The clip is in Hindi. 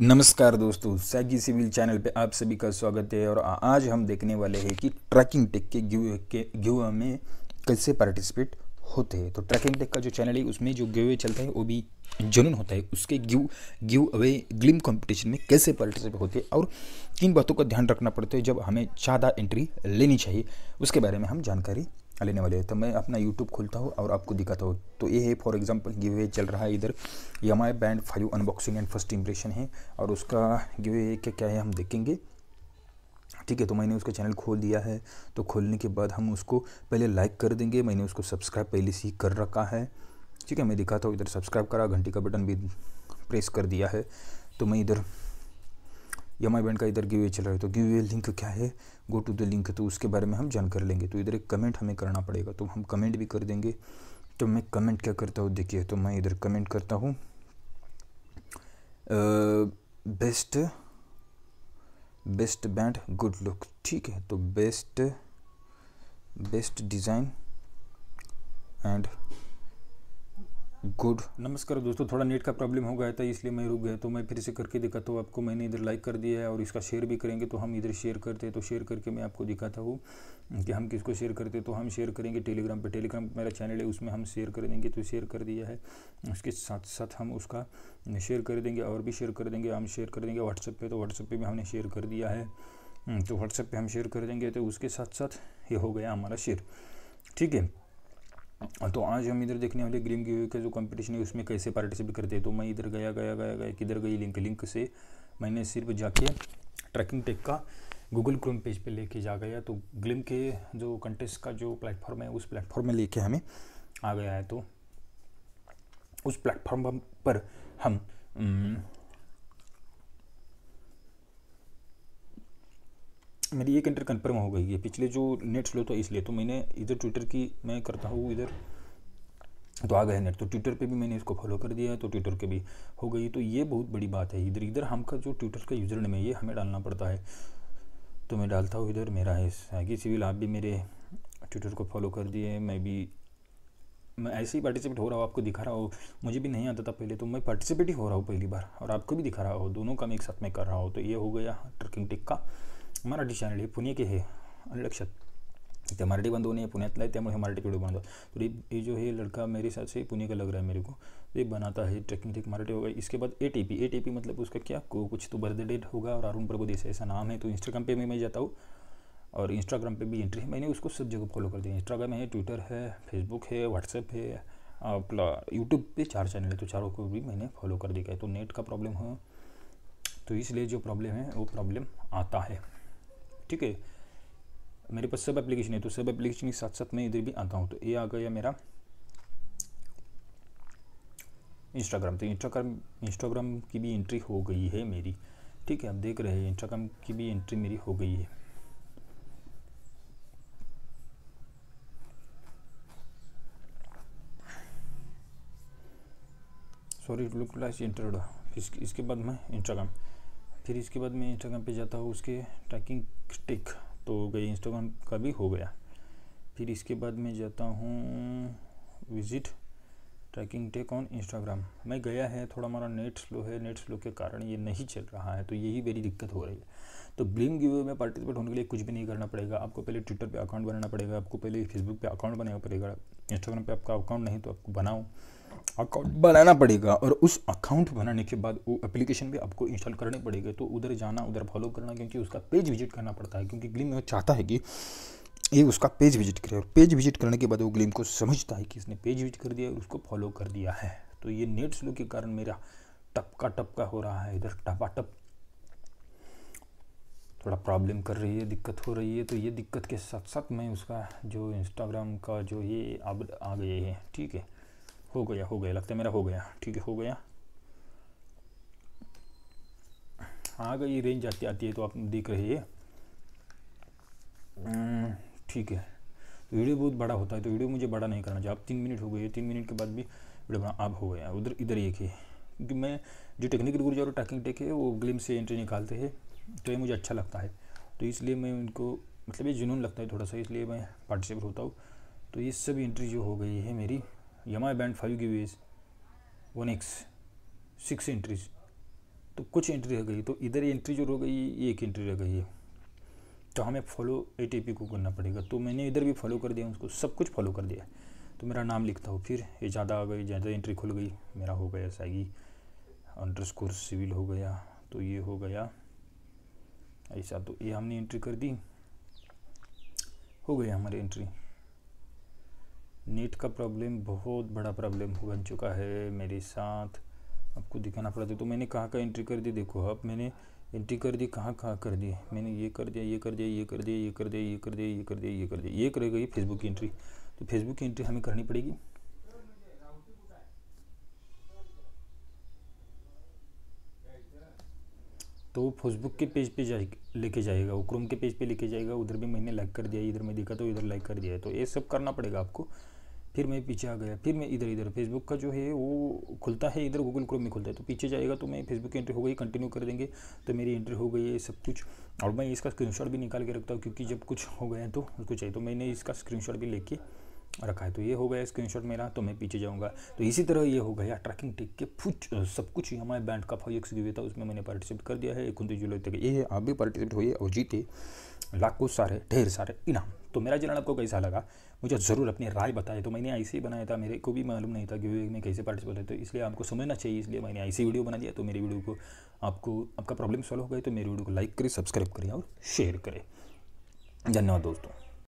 नमस्कार दोस्तों सैगी सिविल चैनल पे आप सभी का स्वागत है और आज हम देखने वाले हैं कि ट्रैकिंग टेक के गिव के गिव में कैसे पार्टिसिपेट होते हैं तो ट्रैकिंग टेक का जो चैनल है उसमें जो गिव चलता है वो भी जुनून होता है उसके गिव गिव अवे ग्लिम कंपटीशन में कैसे पार्टिसिपेट होते हैं और किन बातों का ध्यान रखना पड़ता है जब हमें ज़्यादा एंट्री लेनी चाहिए उसके बारे में हम जानकारी लेने वाले हैं तो मैं अपना यूट्यूब खोलता हूँ और आपको दिखाता हूँ तो ये है फॉर एग्जांपल गिव वे चल रहा है इधर M I band five unboxing and first impression है और उसका गिव वे क्या क्या है हम देखेंगे ठीक है तो मैंने उसका चैनल खोल दिया है तो खोलने के बाद हम उसको पहले लाइक कर देंगे मैंने उसको सब्सक्राइब पहले से ही कर रखा है ठीक है मैं दिखाता हूँ इधर सब्सक्राइब करा घंटी का बटन भी प्रेस कर दिया है तो मैं इधर एम आई बैंड का इधर गिवे चल रहा है तो गिवे लिंक क्या है गो टू द लिंक तो उसके बारे में हम जान कर लेंगे तो इधर एक कमेंट हमें करना पड़ेगा तो हम कमेंट भी कर देंगे तो मैं कमेंट क्या करता हूँ देखिए तो मैं इधर कमेंट करता हूँ best best band good look ठीक है तो best best design and good नमस्कार दोस्तों थोड़ा नेट का प्रॉब्लम हो गया था इसलिए मैं रुक गया तो मैं फिर से करके दिखाता हूँ आपको मैंने इधर लाइक कर दिया है और इसका शेयर भी करेंगे तो हम इधर शेयर करते हैं तो शेयर करके मैं आपको दिखाता हूँ कि हम किसको शेयर करते हैं तो हम शेयर करेंगे टेलीग्राम पर टेलीग्राम मेरा चैनल है उसमें हम शेयर कर देंगे तो शेयर कर दिया है उसके साथ साथ हम उसका शेयर कर देंगे और भी शेयर कर देंगे हम शेयर कर देंगे व्हाट्सएप पर तो व्हाट्सएप पर भी हमने शेयर कर दिया है तो व्हाट्सएप पर हम शेयर कर देंगे तो उसके साथ साथ ये हो गया हमारा शेयर ठीक है तो आज हम इधर देखने वाले ग्रीम गिवे का जो कंपटीशन है उसमें कैसे पार्टिसिपेट करते हैं तो मैं इधर गया गया गया गया किधर गई लिंक लिंक से मैंने सिर्फ जाके ट्रैकिंग टेक का गूगल क्रोम पेज पे लेके जा गया तो ग्लिम के जो कंटेस्ट का जो प्लेटफॉर्म है उस प्लेटफॉर्म में लेके हमें आ गया है तो उस प्लेटफॉर्म पर हम हम्म, मेरी एक एंटर कन्फर्म हो गई है पिछले जो नेट स्लो था इसलिए तो मैंने इधर ट्विटर की मैं करता हूँ इधर तो आ गए नेट तो ट्विटर पे भी मैंने इसको फॉलो कर दिया है तो ट्विटर के भी हो गई तो ये बहुत बड़ी बात है इधर इधर हमका जो ट्विटर का यूज़र नेम है ये हमें डालना पड़ता है तो मैं डालता हूँ इधर मेरा है सागी सिविल आप भी मेरे ट्विटर को फॉलो कर दिए मैं भी मैं ऐसे ही पार्टिसिपेट हो रहा हूँ आपको दिखा रहा हो मुझे भी नहीं आता था पहले तो मैं पार्टिसिपेट ही हो रहा हूँ पहली बार और आपको भी दिखा रहा हो दोनों का मैं एक साथ में कर रहा हूँ तो ये हो गया ट्रकिंग टिक का मराठी है पुने पुणे है लक्ष्य तो मराठी बंधुओं ने पुण्य है तो मराठी वीडियो बनाता तो ये जो है लड़का मेरे साथ से पुणे का लग रहा है मेरे को ये तो बनाता है ट्रैकिंग ठीक मराठी होगा इसके बाद A T P A T P मतलब उसका क्या को कुछ तो बर्थडे डेट होगा और अरुण प्रभुदेश ऐसा नाम है तो इंस्टाग्राम पे भी मैं जाता हूँ और इंस्टाग्राम पर भी एंट्री है मैंने उसको सब जगह फॉलो कर दिया इंस्टाग्राम है ट्विटर है फेसबुक है व्हाट्सएप है अपना यूट्यूब पर चार चैनल है तो चारों को भी मैंने फॉलो कर दिया है तो नेट का प्रॉब्लम है तो इसलिए जो प्रॉब्लम है वो प्रॉब्लम आता है ठीक है मेरे पास सब एप्लीकेशन है तो सब एप्लीकेशन के साथ साथ मैं इधर भी आता हूँ तो ये आ गया मेरा इंस्टाग्राम तो इंस्टाग्राम इंस्टाग्राम की भी एंट्री हो गई है मेरी ठीक है आप देख रहे हैं इंस्टाग्राम की भी एंट्री मेरी हो गई है सॉरी लुक लाइस इंटर इसके बाद मैं इंस्टाग्राम फिर इसके बाद मैं इंस्टाग्राम पे जाता हूँ उसके ट्रैकिंग स्टिक तो हो गई इंस्टाग्राम का भी हो गया फिर इसके बाद मैं जाता हूँ visit tracking tech on Instagram मैं गया है थोड़ा हमारा नेट स्लो है नेट स्लो के कारण ये नहीं चल रहा है तो यही मेरी दिक्कत हो रही है तो ब्लिंग गिवे में पार्टिसिपेट होने के लिए कुछ भी नहीं करना पड़ेगा आपको पहले ट्विटर पे अकाउंट बनाना पड़ेगा आपको पहले फेसबुक पे अकाउंट बनाना पड़ेगा इंस्टाग्राम पे आपका अकाउंट नहीं तो आपको बनाऊँ अकाउंट बनाना पड़ेगा और उस अकाउंट बनाने के बाद वो एप्लीकेशन भी आपको इंस्टॉल करने पड़ेगा तो उधर जाना उधर फॉलो करना क्योंकि उसका पेज विजिट करना पड़ता है क्योंकि ग्लिम चाहता है कि ये उसका पेज विजिट करे और पेज विजिट करने के बाद वो ग्लिम को समझता है कि इसने पेज विजिट कर दिया और उसको फॉलो कर दिया है तो ये नेट स्लो के कारण मेरा टपका टपका हो रहा है इधर टपा टप थोड़ा प्रॉब्लम कर रही है दिक्कत हो रही है तो ये दिक्कत के साथ साथ मैं उसका जो इंस्टाग्राम का जो ये अब आ गए हैं ठीक है हो गया हो गया लगता है मेरा हो गया ठीक है हो गया हाँ अगर ये रेंज आती आती है तो आप देख रहे हैं हम्म, ठीक है तो वीडियो बहुत बड़ा होता है तो वीडियो मुझे बड़ा नहीं करना चाहिए अब तीन मिनट हो गए तीन मिनट के बाद भी वीडियो बना अब हो गया उधर इधर एक है क्योंकि मैं जो टेक्निकल गुरु और टैकिंग टेक है वो ग्लिम से एंट्री निकालते हैं तो ये मुझे अच्छा लगता है तो इसलिए मैं उनको मतलब ये जुनून लगता है थोड़ा सा इसलिए मैं पार्टिसिपेट होता हूँ तो ये सब एंट्री जो हो गई है मेरी यमाई बैंड फाइव की वेज वन एक्स सिक्स एंट्रीज तो कुछ एंट्री रह गई तो इधर एंट्री जो रह गई ये एक एंट्री रह गई है तो हमें फॉलो ए को करना पड़ेगा तो मैंने इधर भी फॉलो कर दिया उसको सब कुछ फॉलो कर दिया तो मेरा नाम लिखता हूँ फिर ये ज़्यादा आ गई ज़्यादा एंट्री खुल गई मेरा हो गया सैगी अंडर सिविल हो गया तो ये हो गया ऐसा तो ये हमने एंट्री कर दी हो गई हमारी एंट्री नेट का प्रॉब्लम बहुत बड़ा प्रॉब्लम हो बन चुका है मेरे साथ आपको दिखाना पड़ा था तो मैंने कहाँ कहाँ एंट्री कर दी देखो अब मैंने एंट्री कर दी कहाँ कहाँ कर दी मैंने ये कर दिया ये कर दिया ये कर दिया ये कर दिया ये कर दिया ये कर दिया ये कर दिया ये कर गई फेसबुक की एंट्री तो फेसबुक की एंट्री हमें करनी पड़ेगी तो फेसबुक के पेज पे जाए लेके जाएगा वो क्रोम के पेज पे लेके जाएगा उधर भी मैंने लाइक कर दिया इधर मैं देखा तो इधर लाइक कर दिया तो ये सब करना पड़ेगा आपको फिर मैं पीछे आ गया फिर मैं इधर इधर फेसबुक का जो है वो खुलता है इधर गूगल क्रोम में खुलता है तो पीछे जाएगा तो मैं फेसबुक की एंट्री हो गई कंटिन्यू कर देंगे तो मेरी एंट्री हो गई है सब कुछ और मैं इसका स्क्रीनशॉट भी निकाल के रखता हूँ क्योंकि जब कुछ हो गया तो कुछ चाहिए तो मैंने इसका स्क्रीनशॉट भी लेके रखा है तो ये हो गया स्क्रीनशॉट मेरा तो मैं पीछे जाऊँगा तो इसी तरह ये हो गया ट्रैकिंग टिक के फुच सब कुछ हमारे बैंड का फाइव एक्स था उसमें मैंने पार्टिसिपेट कर दिया है एक उन्तीस जुलाई तक ये आप भी पार्टिसिपेट हुई और जीते लाखों सारे ढेर सारे इनाम तो मेरा जिला आपको कैसा लगा मुझे ज़रूर अपनी राय बताए तो मैंने ऐसे ही बनाया था मेरे को भी मालूम नहीं था कि मैं कैसे पार्टिसिपेट है तो इसलिए आपको समझना चाहिए इसलिए मैंने ऐसी वीडियो बना दिया तो मेरी वीडियो को आपको आपका प्रॉब्लम सॉल्व हो गई तो मेरी वीडियो को लाइक करें सब्सक्राइब करें और शेयर करें धन्यवाद दोस्तों